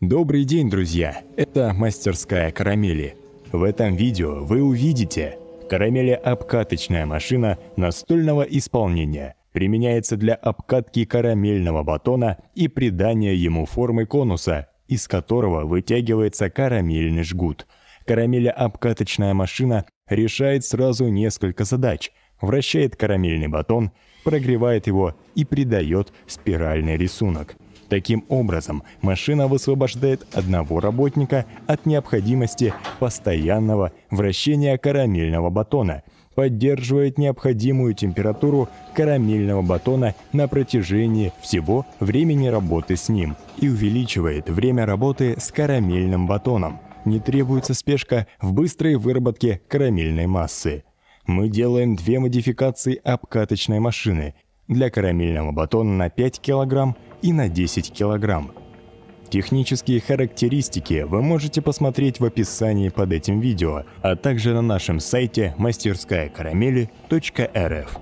Добрый день, друзья! Это мастерская карамели. В этом видео вы увидите карамеля-обкаточная машина настольного исполнения. Применяется для обкатки карамельного батона и придания ему формы конуса, из которого вытягивается карамельный жгут. Карамеля-обкаточная машина решает сразу несколько задач. Вращает карамельный батон, прогревает его и придает спиральный рисунок. Таким образом, машина высвобождает одного работника от необходимости постоянного вращения карамельного батона, поддерживает необходимую температуру карамельного батона на протяжении всего времени работы с ним и увеличивает время работы с карамельным батоном. Не требуется спешка в быстрой выработке карамельной массы. Мы делаем две модификации обкаточной машины для карамельного батона на 5 килограмм и на 10 килограмм. Технические характеристики вы можете посмотреть в описании под этим видео, а также на нашем сайте мастерская карамели.рф.